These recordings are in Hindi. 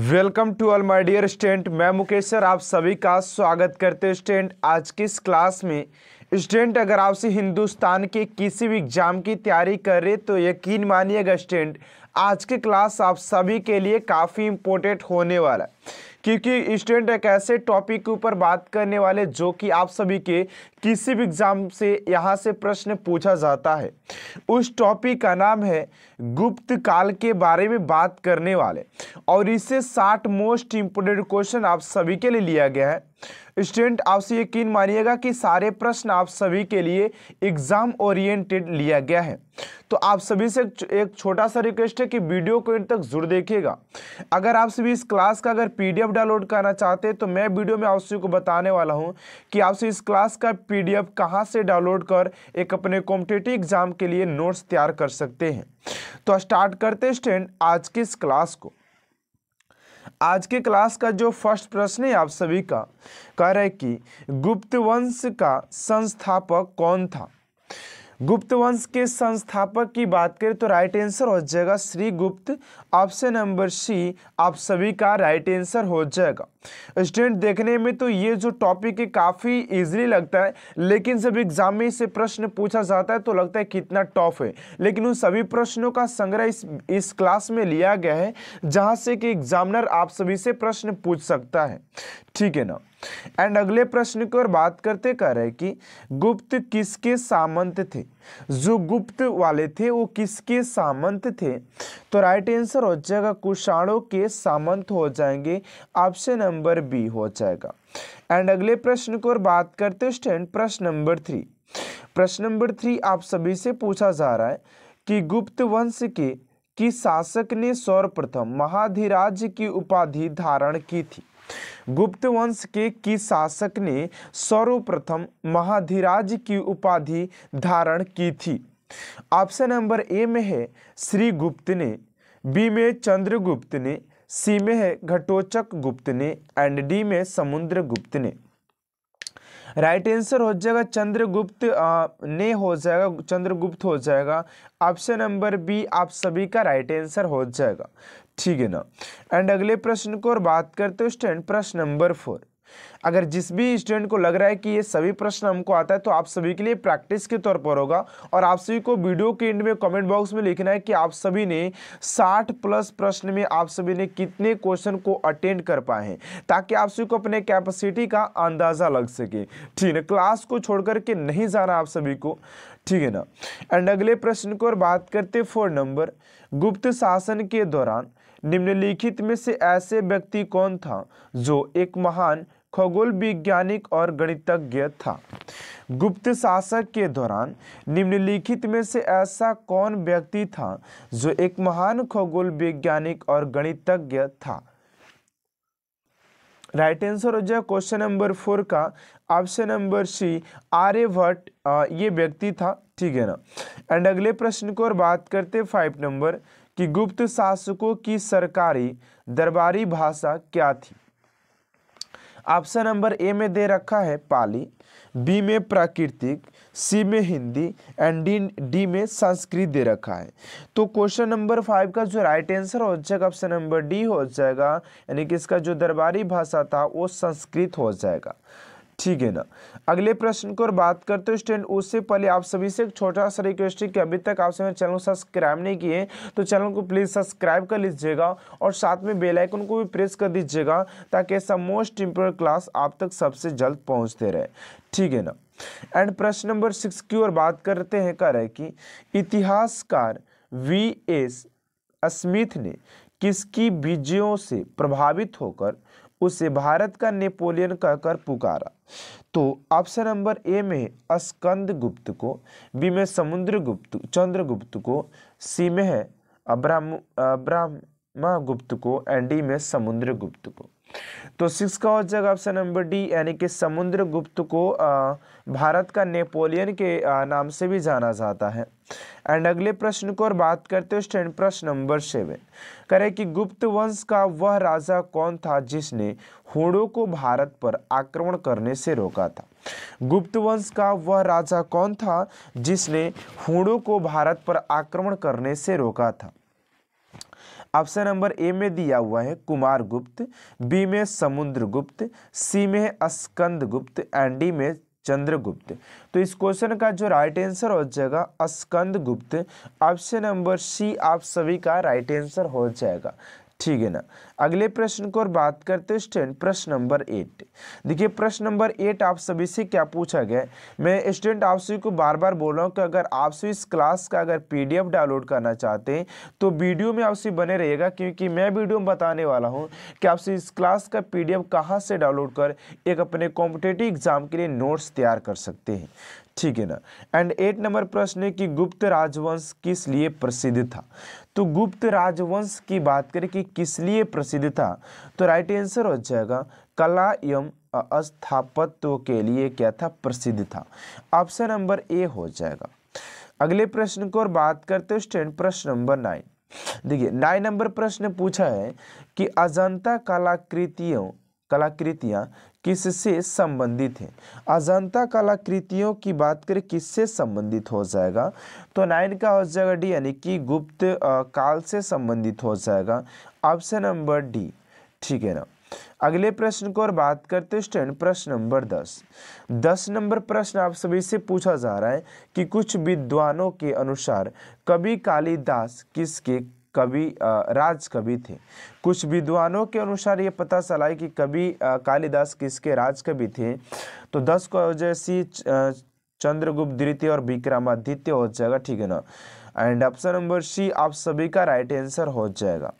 welcome to all my dear student मैं मुकेश सर आप सभी का स्वागत करते हैं स्टूडेंट आज की इस क्लास में स्टूडेंट अगर आपसे हिंदुस्तान के किसी भी एग्ज़ाम की तैयारी कर रहे तो यकीन मानिएगा स्टूडेंट आज की क्लास आप सभी के लिए काफ़ी इम्पोर्टेंट होने वाला है क्योंकि स्टूडेंट एक ऐसे टॉपिक के ऊपर बात करने वाले जो कि आप सभी के किसी भी एग्जाम से यहाँ से प्रश्न पूछा जाता है उस टॉपिक का नाम है गुप्त काल के बारे में बात करने वाले और इससे साठ मोस्ट इम्पोर्टेंट क्वेश्चन आप सभी के लिए लिया गया है स्टूडेंट आपसे यकीन मानिएगा कि सारे प्रश्न आप सभी के लिए एग्जाम ओरिएंटेड लिया गया है तो आप सभी से एक छोटा सा रिक्वेस्ट है कि वीडियो को इन तक जरूर देखिएगा अगर आप सभी इस क्लास का अगर पीडीएफ डाउनलोड करना चाहते हैं तो मैं वीडियो में आप सभी को बताने वाला हूं कि आप सभी इस क्लास का पीडीएफ कहाँ से डाउनलोड कर एक अपने कॉम्पिटेटिव एग्जाम के लिए नोट्स तैयार कर सकते हैं तो स्टार्ट करते स्टैंड आज की इस क्लास को आज के क्लास का जो फर्स्ट प्रश्न है आप सभी का कह रहे कि गुप्त वंश का संस्थापक कौन था गुप्त वंश के संस्थापक की बात करें तो राइट आंसर हो जाएगा श्री गुप्त ऑप्शन नंबर सी आप सभी का राइट आंसर हो जाएगा स्टूडेंट देखने में तो ये जो टॉपिक है काफ़ी इजीली लगता है लेकिन जब एग्जाम में इसे प्रश्न पूछा जाता है तो लगता है कितना टफ है लेकिन उन सभी प्रश्नों का संग्रह इस इस क्लास में लिया गया है जहाँ से कि एग्जामिनर आप सभी से प्रश्न पूछ सकता है ठीक है ना एंड अगले प्रश्न की ओर बात करते कह कर रहे कि गुप्त किसके सामंत थे जो गुप्त वाले थे वो किसके सामंत थे तो राइट आंसर हो जाएगा कुषाणों के सामंत हो जाएंगे ऑप्शन नंबर बी हो जाएगा एंड अगले प्रश्न की ओर बात करते स्टैंड प्रश्न नंबर थ्री प्रश्न नंबर थ्री आप सभी से पूछा जा रहा है कि गुप्त वंश के कि शासक ने सर्वप्रथम महाधिराज की उपाधि धारण की थी गुप्त वंश के किस शासक ने सर्वप्रथम महाधिराज की उपाधि धारण की थी ऑप्शन नंबर ए में है श्री गुप्त ने बी में चंद्रगुप्त ने सी में है घटोचक गुप्त ने एंड डी में समुद्र गुप्त ने राइट आंसर हो जाएगा चंद्रगुप्त ने हो जाएगा चंद्रगुप्त हो जाएगा ऑप्शन नंबर बी आप सभी का राइट आंसर हो जाएगा ठीक है ना एंड अगले प्रश्न को और बात करते हो स्टैंड प्रश्न नंबर फोर अगर जिस भी स्टूडेंट को लग रहा है कि ये सभी प्रश्न हमको आता है तो आप सभी के लिए प्रैक्टिस के तौर पर होगा और आप सभी को वीडियो के एंड में कमेंट बॉक्स में लिखना है कि आप सभी ने 60 प्लस प्रश्न में आप सभी ने कितने क्वेश्चन को अटेंड कर पाए हैं ताकि आप सभी को अपने कैपेसिटी का अंदाज़ा लग सके ठीक है क्लास को छोड़ करके नहीं जाना आप सभी को ठीक है ना एंड अगले प्रश्न को और बात करते फोर नंबर गुप्त शासन के दौरान निम्नलिखित में से ऐसे व्यक्ति कौन था जो एक महान खगोल वैज्ञानिक और गणितज्ञ था गुप्त शासक के दौरान निम्नलिखित में से ऐसा कौन व्यक्ति था जो एक महान खगोल वैज्ञानिक और गणितज्ञ था राइट आंसर हो जाए क्वेश्चन नंबर फोर का ऑप्शन नंबर सी आर्यभट्ट ये व्यक्ति था ठीक है ना एंड अगले प्रश्न को और बात करते फाइव नंबर कि गुप्त शासकों की सरकारी दरबारी भाषा क्या थी ऑप्शन नंबर ए में दे रखा है पाली बी में प्राकृतिक सी में हिंदी एंड डी डी में संस्कृत दे रखा है तो क्वेश्चन नंबर फाइव का जो राइट आंसर हो जाएगा ऑप्शन नंबर डी हो जाएगा यानी कि इसका जो दरबारी भाषा था वो संस्कृत हो जाएगा ठीक है ना अगले प्रश्न को और बात करते हो स्टूडेंट उससे पहले आप सभी से एक छोटा सा रिक्वेस्ट है कि अभी तक आप सभी चैनल सब्सक्राइब नहीं किए तो चैनल को प्लीज़ सब्सक्राइब कर लीजिएगा और साथ में बेल आइकन को भी प्रेस कर दीजिएगा ताकि ऐसा मोस्ट इम्पोर्टेंट क्लास आप तक सबसे जल्द पहुँचते रहे ठीक है ना एंड प्रश्न नंबर सिक्स की ओर बात करते हैं कह रहे कि इतिहासकार वी एस स्मिथ ने किसकी विजयों से प्रभावित होकर उसे भारत का नेपोलियन कहकर पुकारा तो ऑप्शन नंबर ए में स्कंद गुप्त को बी में समुद्र गुप्त चंद्रगुप्त को सी में है अब्राम अब्राह्मा गुप्त को एंड डी में समुद्र गुप्त को तो सिक्स का हो जाएगा ऑप्शन नंबर डी यानी कि समुद्र गुप्त को भारत का नेपोलियन के नाम से भी जाना जाता है एंड अगले प्रश्न को और बात करते हो स्टैंड प्रश्न नंबर सेवन करें कि गुप्त वंश का वह राजा कौन था जिसने हुड़ों को भारत पर आक्रमण करने से रोका था गुप्त वंश का वह राजा कौन था जिसने हुड़ों को भारत पर आक्रमण करने से रोका था ऑप्शन नंबर ए में दिया हुआ है कुमार गुप्त बी में समुद्र गुप्त सी में स्कंद गुप्त एंड डी में चंद्रगुप्त तो इस क्वेश्चन का जो राइट आंसर हो जाएगा स्कंद गुप्त ऑप्शन नंबर सी आप सभी का राइट आंसर हो जाएगा ठीक है ना अगले प्रश्न को और बात करते स्टूडेंट प्रश्न नंबर एट देखिए प्रश्न नंबर एट आप सभी से क्या पूछा गया मैं स्टूडेंट आप सभी को बार बार बोल रहा हूँ कि अगर आप सभी इस क्लास का अगर पीडीएफ डाउनलोड करना चाहते हैं तो वीडियो में आप सभी बने रहिएगा क्योंकि मैं वीडियो में बताने वाला हूँ कि आप इस क्लास का पी डी कहाँ से डाउनलोड कर एक अपने कॉम्पिटेटिव एग्जाम के लिए नोट्स तैयार कर सकते हैं ठीक है ना एंड एट नंबर प्रश्न है कि गुप्त राजवंश किस लिए प्रसिद्ध था तो गुप्त राजवंश की बात करें कि किस लिए प्रसिद्ध था तो राइट आंसर हो जाएगा कला एवं स्थापत्व के लिए क्या था प्रसिद्ध था ऑप्शन नंबर ए हो जाएगा अगले प्रश्न को और बात करते हैं स्टैंड प्रश्न नंबर नाइन देखिए नाइन नंबर प्रश्न पूछा है कि अजंता कलाकृतियों कलाकृतियाँ किससे संबंधित है अजंता कलाकृतियों की बात करें किससे संबंधित हो जाएगा तो नाइन का हो जाएगा डी यानी कि गुप्त काल से संबंधित हो जाएगा ऑप्शन नंबर डी ठीक है ना अगले प्रश्न को और बात करते स्टैंड प्रश्न नंबर दस दस नंबर प्रश्न आप सभी से पूछा जा रहा है कि कुछ विद्वानों के अनुसार कवि कालिदास किसके कवि राजकवि थे कुछ विद्वानों के अनुसार ये पता चला है कि कवि कालिदास किसके राजकवि थे तो दस को जैसी चंद्रगुप्त द्वितीय और विक्रमादित्य हो जाएगा ठीक है ना एंड ऑप्शन नंबर सी आप सभी का राइट आंसर हो जाएगा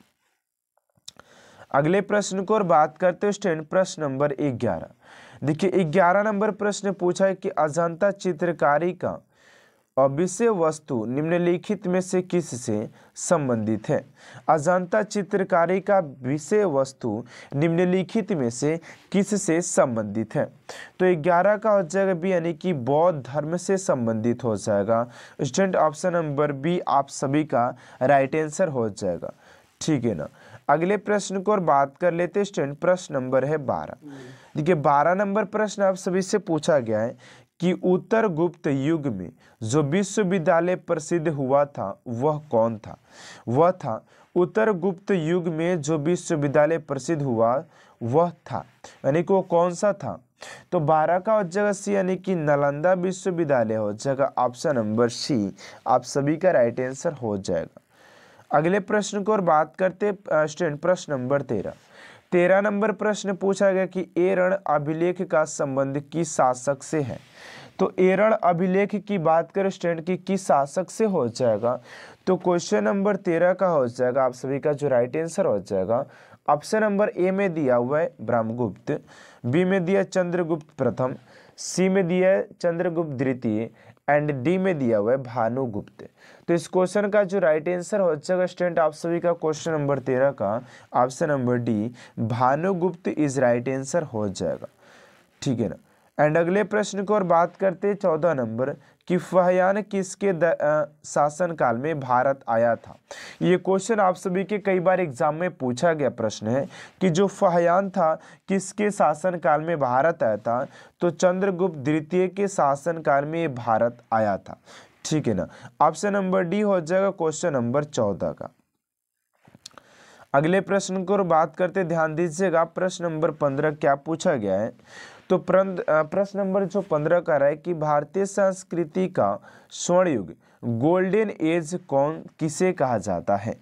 अगले प्रश्न को और बात करते हो स्टैंड प्रश्न नंबर ग्यारह देखिए ग्यारह नंबर प्रश्न पूछा है कि अजंता चित्रकारी का अविषय वस्तु निम्नलिखित में से किस से संबंधित है अजंता चित्रकारी का विषय वस्तु निम्नलिखित में से किस से संबंधित है तो ग्यारह का हो जाएगा बी यानी कि बौद्ध धर्म से संबंधित हो जाएगा स्टूडेंट ऑप्शन नंबर बी आप सभी का राइट आंसर हो जाएगा ठीक है ना अगले प्रश्न को और बात कर लेते स्टूडेंट प्रश्न नंबर है बारह देखिए बारह नंबर प्रश्न आप सभी से पूछा गया है कि उत्तर गुप्त युग में जो विश्वविद्यालय प्रसिद्ध हुआ था वह कौन था वह था उत्तर गुप्त युग में जो विश्वविद्यालय प्रसिद्ध हुआ वह था यानी कि वो कौन सा था तो बारह का और जगह सी यानी कि नालंदा विश्वविद्यालय हो जगह ऑप्शन नंबर सी आप सभी का राइट आंसर हो जाएगा अगले प्रश्न को और बात करते स्टूडेंट प्रश्न नंबर तेरह तेरह नंबर प्रश्न पूछा गया कि एरण अभिलेख का संबंध किस शासक से है तो एरण अभिलेख की बात करें स्टूडेंट की किस शासक से हो जाएगा तो क्वेश्चन नंबर तेरह का हो जाएगा आप सभी का जो राइट आंसर हो जाएगा ऑप्शन नंबर ए में दिया हुआ है ब्रह्मगुप्त बी में दिया चंद्रगुप्त प्रथम सी में दिया है चंद्रगुप्त द्वितीय एंड डी में दिया हुआ है भानुगुप्त तो इस क्वेश्चन का जो राइट आंसर हो जाएगा अच्छा स्टूडेंट आप सभी का क्वेश्चन नंबर तेरह का option number D Bhanugupta is right answer हो जाएगा ठीक है ना एंड अगले प्रश्न को और बात करते हैं चौदह नंबर कि फहयान किसके शासन काल में भारत आया था ये क्वेश्चन आप सभी के कई बार एग्जाम में पूछा गया प्रश्न है कि जो फहयान था किसके शासन काल में भारत आया था तो चंद्रगुप्त द्वितीय के शासन काल में भारत आया था ठीक है ना ऑप्शन नंबर डी हो जाएगा क्वेश्चन नंबर चौदह का अगले प्रश्न को बात करते ध्यान दीजिएगा प्रश्न नंबर पंद्रह क्या पूछा गया है तो प्रश्न नंबर जो पंद्रह का रहा है कि भारतीय संस्कृति का स्वर्ण युग गोल्डन एज कौन किसे कहा जाता है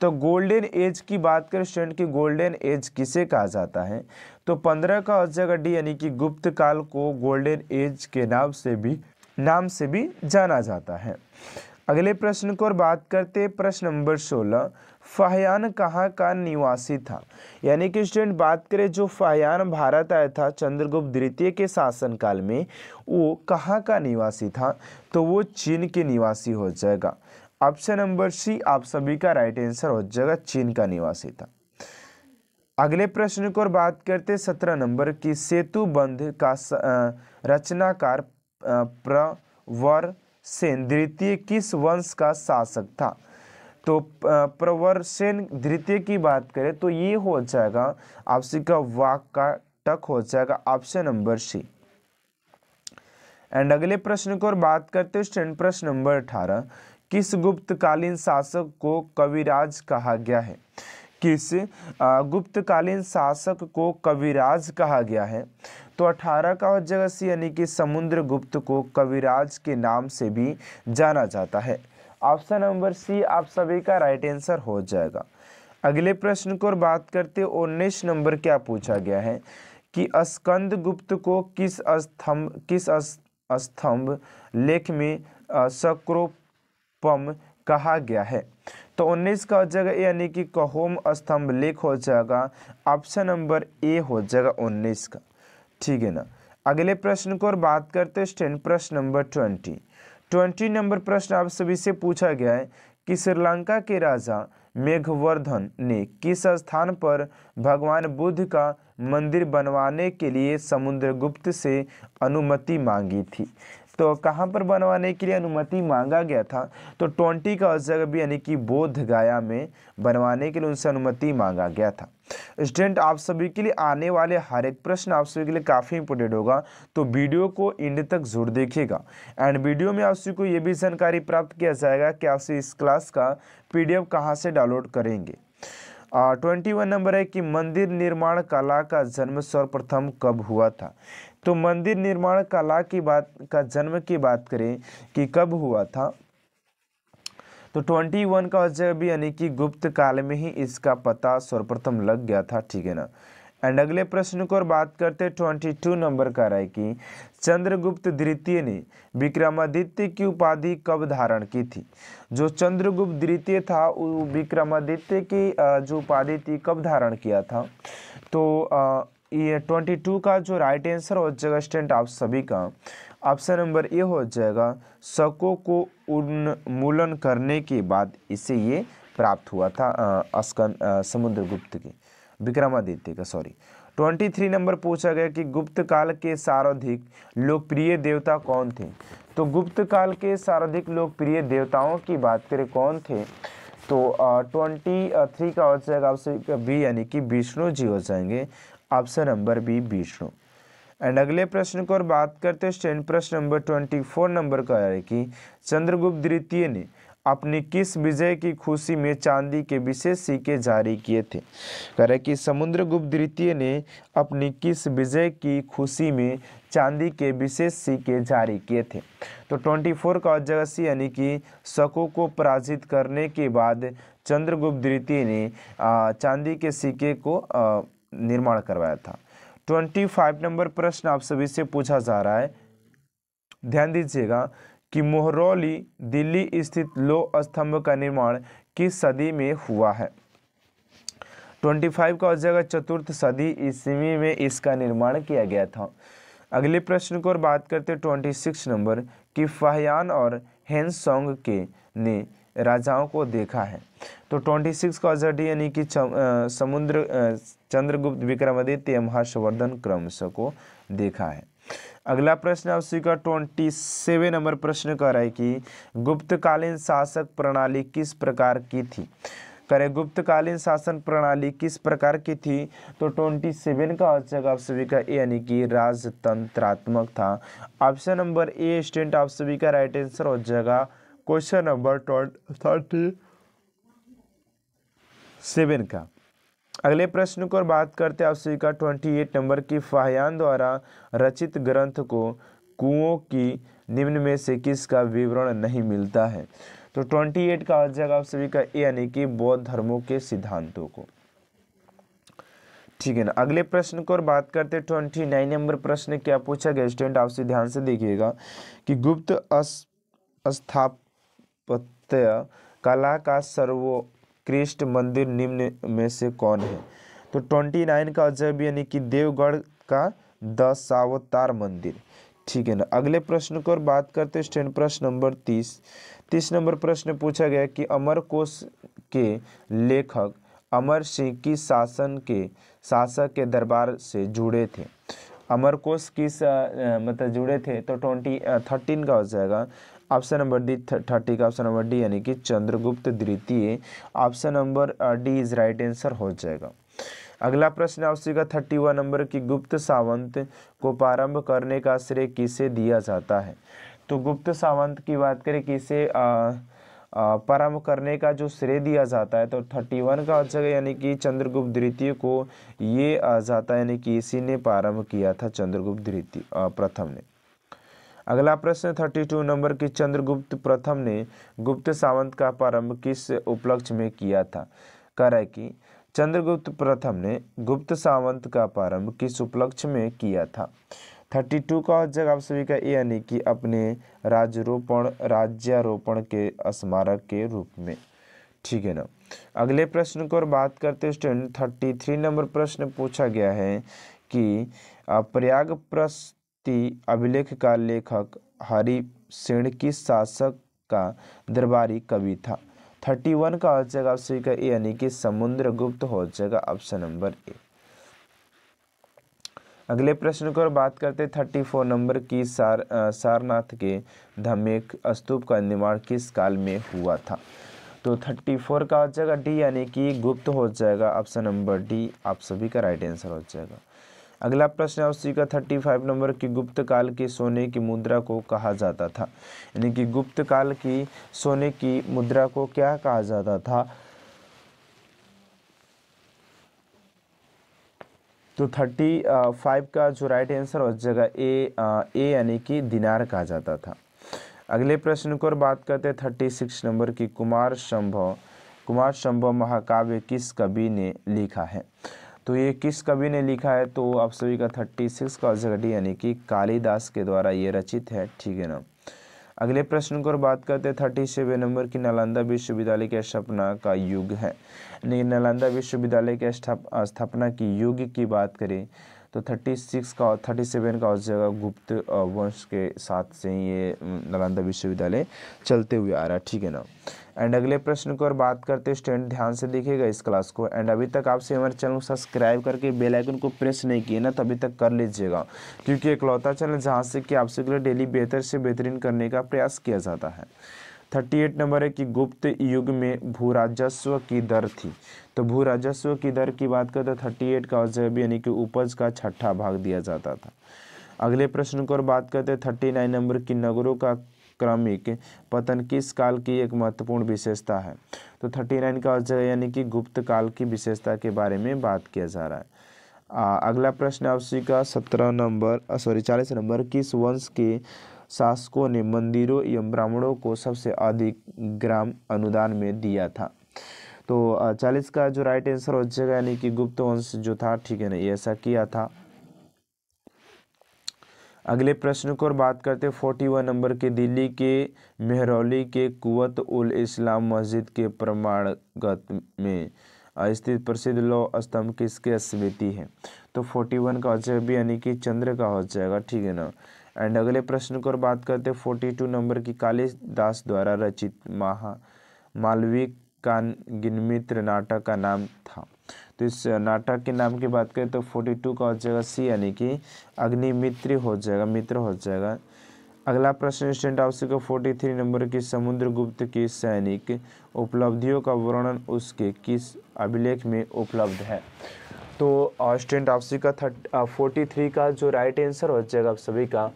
तो गोल्डन एज की बात करें स्टूडेंट की गोल्डन एज किसे कहा जाता है तो पंद्रह का हो जाएगा डी यानी कि गुप्त काल को गोल्डन एज के नाम से भी नाम से भी जाना जाता है अगले प्रश्न को और बात करते हैं प्रश्न नंबर सोलह फाहयान कहाँ का निवासी था यानी कि स्टूडेंट बात करें जो फाहयान भारत आया था चंद्रगुप्त द्वितीय के शासनकाल में वो कहाँ का निवासी था तो वो चीन के निवासी हो जाएगा ऑप्शन नंबर सी आप सभी का राइट आंसर हो जाएगा चीन का निवासी था अगले प्रश्न को और बात करते सत्रह नंबर की सेतु बंध का रचनाकार प्रवर सेन द्वितीय किस वंश का शासक था तो सेन द्वितीय की बात करें तो ये हो जाएगा आपसी का वाक का टक हो जाएगा ऑप्शन नंबर सी एंड अगले प्रश्न को और बात करते हैं प्रश्न नंबर अठारह किस गुप्तकालीन शासक को कविराज कहा गया है किस गुप्तकालीन शासक को कविराज कहा गया है तो अठारह का जगह सी यानी कि समुद्र गुप्त को कविराज के नाम से भी जाना जाता है ऑप्शन नंबर सी आप सभी का राइट आंसर हो जाएगा अगले प्रश्न को बात करते उन्नीस नंबर क्या पूछा गया है कि स्कंद गुप्त को किस स्तंभ किस स्तंभ लेख में सक्रोपम कहा गया है तो 19 का जगह यानी कि कहोम स्तंभ लेख हो जाएगा ऑप्शन नंबर ए हो जाएगा 19 का ठीक है ना अगले प्रश्न को और बात करते हैं स्टैंड प्रश्न नंबर ट्वेंटी ट्वेंटी नंबर प्रश्न आप सभी से पूछा गया है कि श्रीलंका के राजा मेघवर्धन ने किस स्थान पर भगवान बुद्ध का मंदिर बनवाने के लिए समुद्रगुप्त से अनुमति मांगी थी तो कहाँ पर बनवाने के लिए अनुमति मांगा गया था तो ट्वेंटी का जगह भी यानी कि बोध गया में बनवाने के लिए उनसे अनुमति मांगा गया था स्टूडेंट आप सभी के लिए आने वाले हर एक प्रश्न आप सभी के लिए काफ़ी इंपोर्टेंट होगा तो वीडियो को एंड तक जरूर देखिएगा एंड वीडियो में आप सभी को ये भी जानकारी प्राप्त किया जाएगा कि आप इस क्लास का पी डी से डाउनलोड करेंगे ट्वेंटी वन नंबर है कि मंदिर निर्माण कला का जन्म सर्वप्रथम कब हुआ था तो मंदिर निर्माण कला की बात का जन्म की बात करें कि कब हुआ था तो 21 का हो भी यानी कि गुप्त काल में ही इसका पता सर्वप्रथम लग गया था ठीक है ना एंड अगले प्रश्न को और बात करते हैं ट्वेंटी टू नंबर का राय कि चंद्रगुप्त द्वितीय ने विक्रमादित्य की उपाधि कब धारण की थी जो चंद्रगुप्त द्वितीय था वो विक्रमादित्य की जो उपाधि थी कब धारण किया था तो ये ट्वेंटी टू का जो राइट आंसर हो जाएगा स्टेंट आप सभी का ऑप्शन नंबर ए हो जाएगा शकों को उन्मूलन करने के बाद इसे ये प्राप्त हुआ था अस्कन समुद्रगुप्त के विक्रमादित्य का सॉरी ट्वेंटी थ्री नंबर पूछा गया कि गुप्त काल के सर्वाधिक लोकप्रिय देवता कौन थे तो गुप्त काल के सर्वाधिक लोकप्रिय देवताओं की बात करें कौन थे तो ट्वेंटी थ्री का हो जाएगा आपसे बी यानी कि विष्णु जी हो जाएंगे option number B Vishnu and अगले प्रश्न को और बात करते हैं स्टैंड प्रश्न नंबर ट्वेंटी फोर नंबर का है कि चंद्रगुप्त द्वितीय ने अपने किस विजय की खुशी में चांदी के विशेष सिक्के जारी किए थे कह रहे कि समुद्रगुप्त द्वितीय ने अपनी किस विजय की खुशी में चांदी के विशेष सिक्के जारी किए थे तो 24 का जगह सी यानी कि शकों को पराजित करने के बाद चंद्रगुप्त द्वितीय ने चांदी के सिक्के को निर्माण करवाया था ट्वेंटी फाइव नंबर प्रश्न आप सभी से पूछा जा रहा है ध्यान दीजिएगा कि मोहरौली दिल्ली स्थित लो स्तंभ का निर्माण किस सदी में हुआ है ट्वेंटी फाइव का हो जाएगा चतुर्थ सदी ईस्वी में इसका निर्माण किया गया था अगले प्रश्न को और बात करते ट्वेंटी सिक्स नंबर कि फाहयान और हैंसोंग के ने राजाओं को देखा है तो 26 का आज़ादी यानी कि समुद्र चंद्रगुप्त विक्रमादित्य एवं हर्षवर्धन क्रमश को देखा है अगला प्रश्न आपसी का ट्वेंटी सेवन नंबर प्रश्न कह रहा है कि गुप्तकालीन शासक प्रणाली किस प्रकार की थी करें गुप्तकालीन शासन प्रणाली किस प्रकार की थी तो ट्वेंटी सेवन का ऑप्शन आप सभी का ए यानी कि राजतंत्रात्मक था ऑप्शन नंबर ए स्टूडेंट आप सभी का राइट आंसर हो जाएगा क्वेश्चन नंबर थर्टी सेवन का अगले प्रश्न को बात करते हैं आपसे का ट्वेंटी एट नंबर की फाहयान द्वारा रचित ग्रंथ को कुओं की निम्न में से किसका विवरण नहीं मिलता है तो ट्वेंटी एट का आ आप सभी का ए यानी कि बौद्ध धर्मों के सिद्धांतों को ठीक है ना अगले प्रश्न को और बात करते हैं ट्वेंटी नाइन नंबर प्रश्न क्या पूछा गया स्टूडेंट आपसे ध्यान से देखिएगा कि गुप्त अस, स्थाप स्थापत्य कला का सर्वोत्कृष्ट मंदिर निम्न में से कौन है तो ट्वेंटी नाइन का अजैब यानी कि देवगढ़ का दशावतार मंदिर ठीक है ना अगले प्रश्न को और बात करते स्टैंड प्रश्न नंबर तीस तीस नंबर प्रश्न पूछा गया कि अमर कोश के लेखक अमर सिंह की शासन के शासक के दरबार से जुड़े थे अमरकोश किस मतलब जुड़े थे तो ट्वेंटी थर्टीन का हो जाएगा ऑप्शन नंबर डी थर्टी का ऑप्शन नंबर डी यानी कि चंद्रगुप्त द्वितीय option number D is right answer हो जाएगा अगला प्रश्न आपसे का थर्टी वन नंबर की गुप्त सावंत को प्रारंभ करने का श्रेय किसे दिया जाता है तो गुप्त सावंत की बात करें किसे प्रारंभ करने का जो श्रेय दिया जाता है तो थर्टी वन का जगह यानी कि चंद्रगुप्त द्वितीय को ये जाता है यानी कि इसी ने प्रारंभ किया था चंद्रगुप्त द्वितीय प्रथम ने अगला प्रश्न 32 नंबर की चंद्रगुप्त प्रथम ने गुप्त सावंत का प्रारंभ किस उपलक्ष्य में किया था कह रहा है कि चंद्रगुप्त प्रथम ने गुप्त सावंत का प्रारंभ किस उपलक्ष्य में किया था 32 का जगह आप सभी का यानी कि अपने राजरोपण राज्यारोपण के स्मारक के रूप में ठीक है ना अगले प्रश्न को और बात करते स्टूडेंट थर्टी थ्री नंबर प्रश्न पूछा गया है कि प्रयाग प्रश्न ती अभिलेख का लेखक हरि सिंह की शासक का दरबारी कवि था थर्टी वन का हो जाएगा ऑप्शन का ए यानी कि गुप्त हो जाएगा ऑप्शन नंबर ए अगले प्रश्न को बात करते थर्टी फोर नंबर की सार सारनाथ के धमेक स्तूप का निर्माण किस काल में हुआ था तो थर्टी फोर का हो जाएगा डी यानी कि गुप्त हो जाएगा ऑप्शन नंबर डी आप सभी का राइट आंसर हो जाएगा अगला प्रश्न है उसी का थर्टी फाइव नंबर कि गुप्त काल के सोने की मुद्रा को कहा जाता था यानी कि गुप्त काल की सोने की मुद्रा को क्या कहा जाता था तो थर्टी फाइव का जो राइट आंसर उस जगह ए ए यानी कि दिनार कहा जाता था अगले प्रश्न को और बात करते हैं थर्टी सिक्स नंबर की कुमार शंभव कुमार शंभव महाकाव्य किस कवि ने लिखा है तो ये किस कवि ने लिखा है तो आप सभी का थर्टी सिक्स का यानी कि कालिदास के द्वारा ये रचित है ठीक है ना अगले प्रश्न को बात करते हैं थर्टी सेवन नंबर की नालंदा विश्वविद्यालय की स्थापना का युग है नालंदा विश्वविद्यालय के स्थापना की युग की बात करें तो थर्टी सिक्स का थर्टी सेवन का जगह गुप्त वंश के साथ से ये नालंदा विश्वविद्यालय चलते हुए आ रहा है ठीक है ना एंड अगले प्रश्न की ओर बात करते स्टूडेंट ध्यान से देखिएगा इस क्लास को एंड अभी तक आपसे हमारे चैनल को सब्सक्राइब करके बेल आइकन को प्रेस नहीं किए ना तो अभी तक कर लीजिएगा क्योंकि एक लौता चैनल जहाँ से कि आपसे के लिए डेली बेहतर से बेहतरीन करने का प्रयास किया जाता है थर्टी एट नंबर है कि गुप्त युग में भू राजस्व की दर थी तो भू राजस्व की दर की बात करें तो थर्टी एट का अजैब यानी कि उपज का छठा भाग दिया जाता था अगले प्रश्न को और बात करते हैं थर्टी नाइन नंबर की नगरों का क्रमिक पतन किस काल की एक महत्वपूर्ण विशेषता है तो थर्टी नाइन का यानी कि गुप्त काल की विशेषता के बारे में बात किया जा रहा है आ, अगला प्रश्न आपसी का सत्रह नंबर सॉरी चालीस नंबर किस वंश के शासकों ने मंदिरों एवं ब्राह्मणों को सबसे अधिक ग्राम अनुदान में दिया था तो चालीस का जो राइट आंसर हो जाएगा यानी कि गुप्त वंश जो था ठीक है ना ये ऐसा किया था अगले प्रश्न को और बात करते हैं फोर्टी वन नंबर के दिल्ली के मेहरौली के कुवत उल इस्लाम मस्जिद के प्रमाणगत में स्थित प्रसिद्ध लौ स्तंभ किसके स्मृति है तो फोर्टी वन का हो जाएगा भी यानी कि चंद्र का हो जाएगा ठीक है ना एंड अगले प्रश्न को बात करते हैं फोर्टी टू नंबर की कालिदास द्वारा रचित महा मालवी का गिनमित्र नाटक का नाम था तो इस नाटक के नाम की बात करें तो फोर्टी टू का हो जाएगा सी यानी कि अग्निमित्र हो जाएगा मित्र हो जाएगा अगला प्रश्न स्टेंट आपसे का फोर्टी थ्री नंबर की समुद्रगुप्त की सैनिक उपलब्धियों का वर्णन उसके किस अभिलेख में उपलब्ध है तो स्टेंट आपसी का थर्ट फोर्टी थ्री का जो राइट आंसर हो जाएगा आप सभी का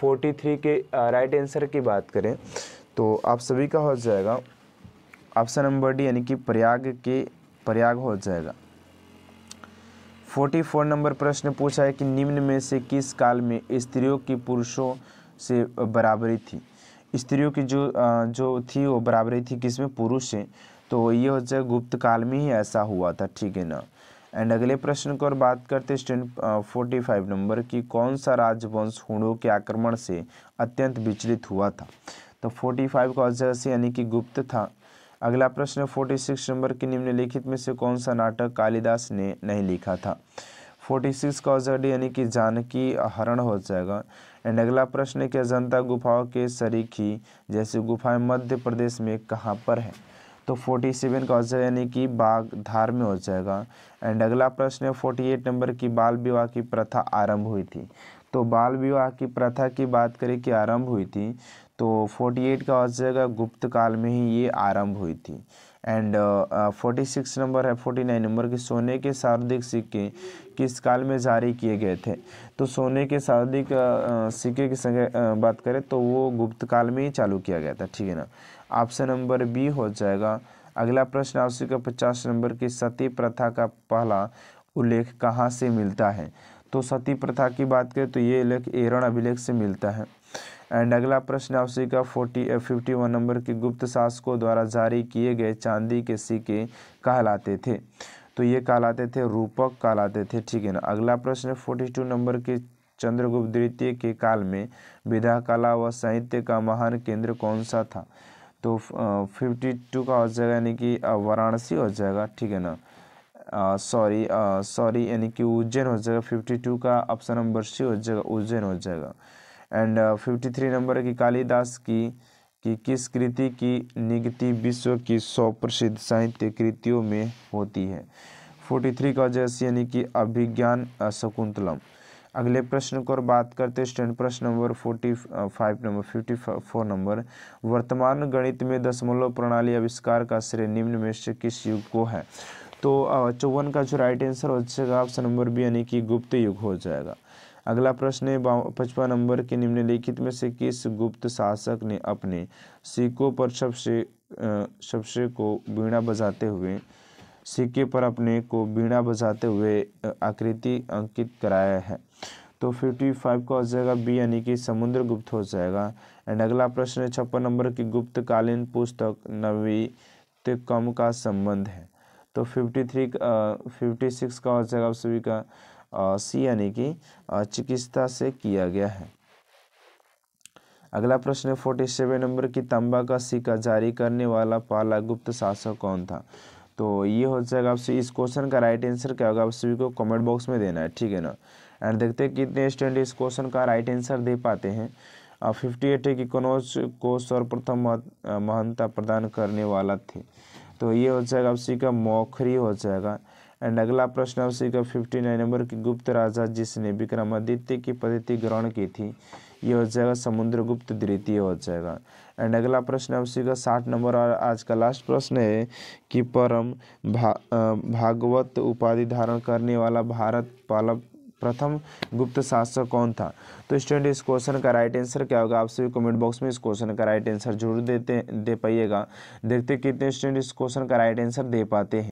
फोर्टी थ्री के राइट आंसर की बात करें तो आप सभी का हो जाएगा ऑप्शन नंबर डी यानी कि प्रयाग के प्रयाग हो जाएगा फोर्टी फोर नंबर प्रश्न पूछा है कि निम्न में से किस काल में स्त्रियों की पुरुषों से बराबरी थी स्त्रियों की जो जो थी वो बराबरी थी किसमें पुरुष से तो ये हो जाए गुप्त काल में ही ऐसा हुआ था ठीक है ना एंड अगले प्रश्न की ओर बात करते स्टैंड फोर्टी फाइव नंबर की कौन सा राजवंश हुणों के आक्रमण से अत्यंत विचलित हुआ था तो फोर्टी फाइव का से यानी कि गुप्त था अगला प्रश्न फोर्टी सिक्स नंबर की निम्नलिखित में से कौन सा नाटक कालिदास ने नहीं लिखा था फोर्टी सिक्स का ऑजर्ड यानी कि जानकी हरण हो जाएगा एंड अगला प्रश्न क्या जनता गुफाओं के सरीखी जैसे गुफाएं मध्य प्रदेश में कहाँ पर है तो 47 का आंसर यानी कि धार में हो जाएगा एंड अगला प्रश्न है 48 नंबर की बाल विवाह की प्रथा आरंभ हुई थी तो बाल विवाह की प्रथा की बात करें कि आरंभ हुई थी तो 48 का आंसर जाएगा गुप्त काल में ही ये आरंभ हुई थी एंड फोर्टी सिक्स नंबर है फोर्टी नाइन नंबर के सोने के शारदिक सिक्के किस काल में जारी किए गए थे तो सोने के शारदिक सिक्के की संख्या बात करें तो वो गुप्त काल में ही चालू किया गया था ठीक है ना ऑप्शन नंबर बी हो जाएगा अगला प्रश्न आपसे का पचास नंबर की सती प्रथा का पहला उल्लेख कहाँ से मिलता है तो सती प्रथा की बात करें तो ये उल्लेख एरण अभिलेख से मिलता है एंड अगला प्रश्न आपसे का फोर्टी फिफ्टी वन नंबर के गुप्त शासकों द्वारा जारी किए गए चांदी के सिक्के कहलाते थे तो ये कहलाते थे रूपक कहलाते थे ठीक है ना अगला प्रश्न फोर्टी टू नंबर के चंद्रगुप्त द्वितीय के काल में विधा कला व साहित्य का महान केंद्र कौन सा था तो फिफ्टी टू का हो जाएगा यानी कि वाराणसी हो जाएगा ठीक है ना सॉरी सॉरी यानी कि उज्जैन हो जाएगा फिफ्टी टू का ऑप्शन नंबर सी हो जाएगा उज्जैन हो जाएगा एंड फिफ्टी थ्री नंबर है कि कालिदास की कि किस कृति की निगति विश्व की सौ प्रसिद्ध साहित्य कृतियों में होती है फोर्टी थ्री का जैसे यानी कि अभिज्ञान शकुंतलम अगले प्रश्न को और बात करते स्टैंड प्रश्न number forty five number fifty four number वर्तमान गणित में दशमलव प्रणाली आविष्कार का श्रेय निम्न में से किस युग को है तो चौवन का जो राइट आंसर हो जाएगा ऑप्शन नंबर बी यानी कि गुप्त युग हो जाएगा अगला प्रश्न है पचपन नंबर के निम्नलिखित में से किस गुप्त शासक ने अपने सिक्कों पर सबसे सबसे को बीणा बजाते हुए सिक्के पर अपने को बीणा बजाते हुए आकृति अंकित कराया है तो 55 का हो जाएगा बी यानी कि समुद्र गुप्त हो जाएगा एंड अगला प्रश्न है छप्पन नंबर की गुप्तकालीन पुस्तक तिकम का संबंध है तो 53 फिफ्टी सिक्स का हो जाएगा आप सभी का सी यानी कि चिकित्सा से किया गया है अगला प्रश्न है फोर्टी सेवन नंबर की तांबा का सिक्का जारी करने वाला पहला गुप्त शासक कौन था तो ये हो जाएगा आपसे इस क्वेश्चन का राइट आंसर क्या होगा आप सभी को कमेंट बॉक्स में देना है ठीक है ना एंड देखते हैं कितने स्टूडेंट इस क्वेश्चन का राइट आंसर दे पाते हैं अब फिफ्टी एट है कि कनौज को सर्वप्रथम महानता प्रदान करने वाला थे तो ये हो जाएगा आपसी का मौखरी हो जाएगा एंड अगला प्रश्न आपसी का फिफ्टी नाइन नंबर की गुप्त राजा जिसने विक्रमादित्य की पद्धति ग्रहण की थी ये हो जाएगा समुद्रगुप्त द्वितीय हो जाएगा एंड अगला प्रश्न है उसी का साठ नंबर और आज का लास्ट प्रश्न है कि परम भा, भागवत उपाधि धारण करने वाला भारत पालक प्रथम गुप्त शासक कौन था तो स्टूडेंट इस क्वेश्चन का राइट आंसर क्या होगा आप सभी कमेंट बॉक्स में इस क्वेश्चन का राइट आंसर जरूर देते दे पाइएगा देखते कितने स्टूडेंट इस क्वेश्चन का राइट आंसर दे पाते हैं